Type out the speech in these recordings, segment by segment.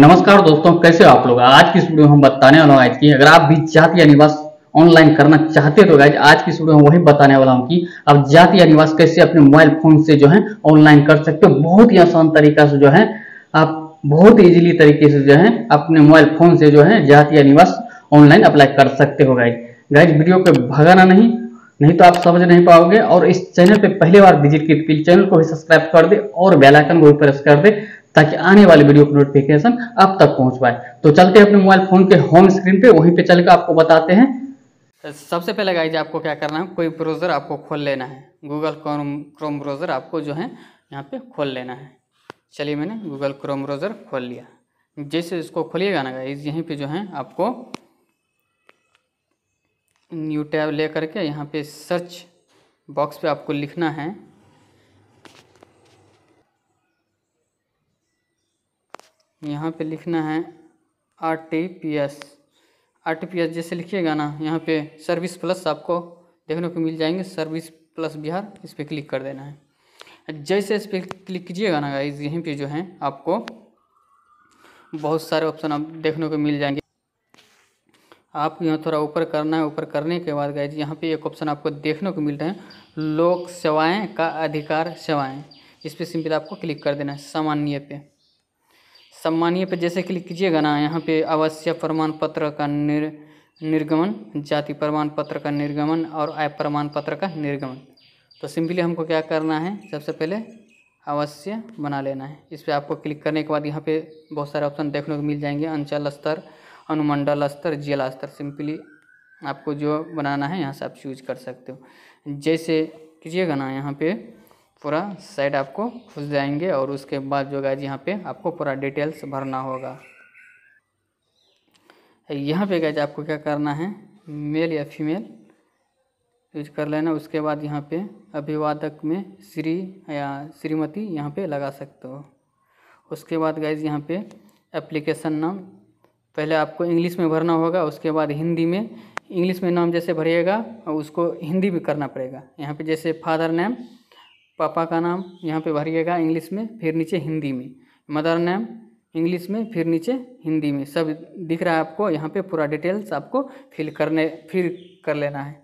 नमस्कार दोस्तों कैसे हो आप लोग आज की वीडियो में हम बताने वाला हूँ कि अगर आप भी जाति या निवास ऑनलाइन करना चाहते हो तो गाइज आज की वीडियो में वही बताने वाला हूँ कि आप जाति या निवास कैसे अपने मोबाइल फोन से जो है ऑनलाइन कर सकते हो बहुत ही आसान तरीका से जो है आप बहुत इजीली तरीके से जो है अपने मोबाइल फोन से जो है जाति या निवास ऑनलाइन अप्लाई कर सकते हो गाइज गाइज वीडियो को भगाना नहीं नहीं तो आप समझ नहीं पाओगे और इस चैनल पे पहली बार विजिट की चैनल तो को भी सब्सक्राइब कर दे और बेल आइकन को भी प्रेस कर दे ताकि आने वाले वीडियो की नोटिफिकेशन आप तक पहुंच पाए तो चलते हैं अपने मोबाइल फोन के होम स्क्रीन पे वहीं पे चल के आपको बताते हैं सबसे पहले गाइज आपको क्या करना है कोई ब्राउज़र आपको खोल लेना है गूगल क्रोम क्रोम ब्राउज़र आपको जो है यहाँ पे खोल लेना है चलिए मैंने गूगल क्रोम ब्राउज़र खोल लिया जैसे इसको खोलिएगा ना गाइज यहीं पर जो है आपको न्यू टैब ले करके यहाँ पे सर्च बॉक्स पे आपको लिखना है यहाँ पे लिखना है R T P S R T P S जैसे लिखिएगा ना यहाँ पे सर्विस प्लस आपको देखने को मिल जाएंगे सर्विस प्लस बिहार इस पर क्लिक कर देना है जैसे इस पर क्लिक कीजिएगा ना गाइज यहीं पे जो है आपको बहुत सारे ऑप्शन आप देखने को मिल जाएंगे आपको यहाँ थोड़ा ऊपर करना है ऊपर करने के बाद गाइज यहाँ पे एक ऑप्शन आपको देखने को मिल रहे है लोक सेवाएँ का अधिकार सेवाएँ इस पर सिंपल आपको क्लिक कर देना है सामान्य पे सम्मानीय पर जैसे क्लिक कीजिएगा ना यहाँ पे अवश्य प्रमाण पत्र का निर निर्गमन जाति प्रमाण पत्र का निर्गमन और आय प्रमाण पत्र का निर्गमन तो सिंपली हमको क्या करना है सबसे पहले अवश्य बना लेना है इस पर आपको क्लिक करने के बाद यहाँ पे बहुत सारे ऑप्शन देखने को मिल जाएंगे अंचल स्तर अनुमंडल स्तर जिला स्तर सिंपली आपको जो बनाना है यहाँ से आप चूज कर सकते हो जैसे कीजिएगा ना यहाँ पे पूरा साइड आपको खुल जाएंगे और उसके बाद जो गाइज यहाँ पे आपको पूरा डिटेल्स भरना होगा यहाँ पे गाइज आपको क्या करना है मेल या फीमेल यूज कर लेना उसके बाद यहाँ पे अभिवादक में श्री या श्रीमती यहाँ पे लगा सकते हो उसके बाद गाइज यहाँ पे एप्लीकेशन नाम पहले आपको इंग्लिश में भरना होगा उसके बाद हिंदी में इंग्लिश में नाम जैसे भरिएगा और उसको हिंदी भी करना पड़ेगा यहाँ पे जैसे फादर नेम पापा का नाम यहाँ पे भरिएगा इंग्लिश में फिर नीचे हिंदी में मदर नेम इंग्लिश में फिर नीचे हिंदी में सब दिख रहा है आपको यहाँ पे पूरा डिटेल्स आपको फिल करने फिल कर लेना है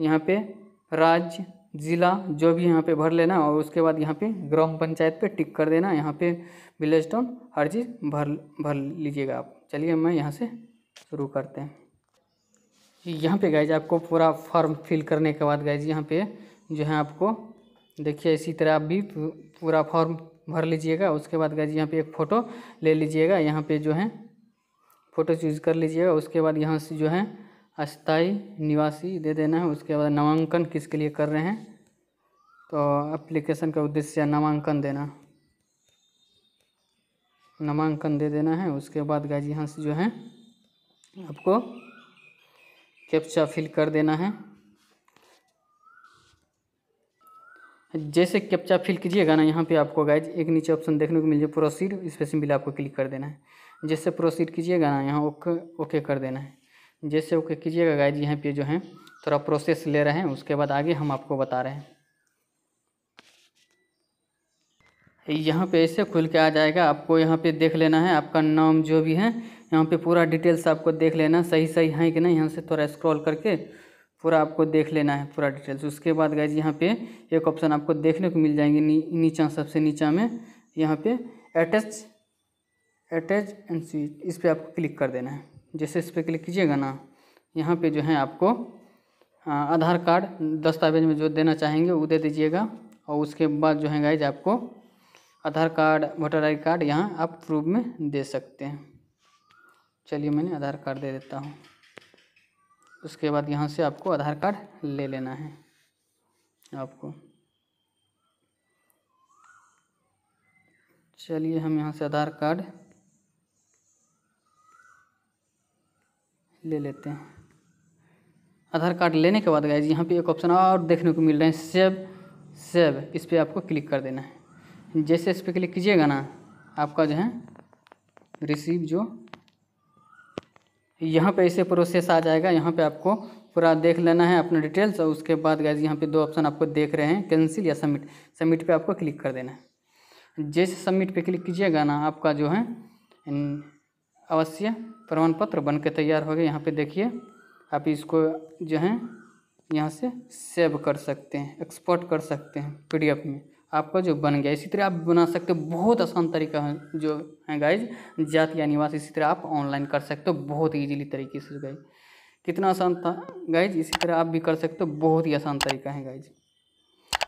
यहाँ पे राज्य ज़िला जो भी यहाँ पे भर लेना और उसके बाद यहाँ पे ग्राम पंचायत पे टिक कर देना यहाँ पे विलेज टाउन हर चीज़ भर भर लीजिएगा आप चलिए मैं यहाँ से शुरू करते हैं यहाँ पे गए आपको पूरा फॉर्म फिल करने के बाद गए जी यहाँ पे जो है आपको देखिए इसी तरह आप भी पूरा फॉर्म भर लीजिएगा उसके बाद गाइज यहाँ पे एक फ़ोटो ले लीजिएगा यहाँ पे जो है फ़ोटो चूज कर लीजिएगा उसके बाद यहाँ से जो है अस्थाई निवासी दे देना है उसके बाद नामांकन किसके लिए कर रहे हैं तो एप्लीकेशन का उद्देश्य नामांकन देना नामांकन दे देना है उसके बाद गाइज यहाँ से जो है आपको कैप्चा फिल कर देना है जैसे कैप्चा फिल कीजिएगा ना यहाँ पे आपको गाइज एक नीचे ऑप्शन देखने को मिल जाए प्रोसीड इस पर सिंपली आपको क्लिक कर देना है जैसे प्रोसीड कीजिएगा ना यहाँ ओके ओके कर देना है जैसे ओके कीजिएगा गाइज यहाँ पे जो है थोड़ा प्रोसेस ले रहे हैं उसके बाद आगे हम आपको बता रहे हैं यहाँ पे ऐसे खुल के आ जाएगा आपको यहाँ पे देख लेना है आपका नाम जो भी है यहाँ पे पूरा डिटेल्स आपको देख लेना सही सही है कि नहीं यहाँ से थोड़ा स्क्रॉल करके पूरा आपको देख लेना है पूरा डिटेल्स उसके बाद गाइज यहाँ पे एक ऑप्शन आपको देखने को मिल जाएंगे नी, नीचा सबसे नीचा में यहाँ पे अटैच अटैच एंड स्विच इस पर आपको क्लिक कर देना है जैसे इस पर क्लिक कीजिएगा ना यहाँ पे जो है आपको आधार कार्ड दस्तावेज में जो देना चाहेंगे वो दे दीजिएगा और उसके बाद जो है गाइज आपको Aadhaar card voter I card यहाँ आप प्रूफ में दे सकते हैं चलिए मैंने आधार कार्ड दे देता हूँ उसके बाद यहाँ से आपको आधार कार्ड ले लेना है आपको चलिए हम यहाँ से आधार कार्ड ले लेते हैं आधार कार्ड लेने के बाद जी यहाँ पे एक ऑप्शन और देखने को मिल रहा है सेव सेव इस पर आपको क्लिक कर देना है जैसे इस पर क्लिक कीजिएगा ना आपका जो है रिसीव जो यहाँ पे ऐसे प्रोसेस आ जाएगा यहाँ पे आपको पूरा देख लेना है अपना डिटेल्स और उसके बाद गैज यहाँ पे दो ऑप्शन आपको देख रहे हैं कैंसिल या सबमिट सबमिट पे आपको क्लिक कर देना है जैसे सबमिट पे क्लिक कीजिएगा ना आपका जो है अवश्य प्रमाण पत्र बन के तैयार हो गया यहाँ पर देखिए आप इसको जो है यहाँ से सेव कर सकते हैं एक्सपोर्ट कर सकते हैं पी में आपका जो बन गया इसी तरह आप बना सकते हो बहुत आसान तरीका है जो है गाइज जाति या निवास इसी तरह आप ऑनलाइन कर सकते हो बहुत ईजिली तरीके से गाइज कितना आसान था गाइज इसी तरह आप भी कर सकते हो बहुत ही आसान तरीका है गाइज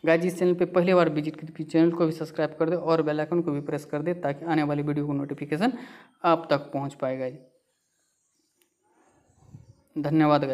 गाइज इस चैनल पे पहली बार विजिट की चैनल को भी सब्सक्राइब कर दे और बेल आइकन को भी प्रेस कर दे ताकि आने वाली वीडियो को नोटिफिकेशन आप तक पहुँच पाए गाइज धन्यवाद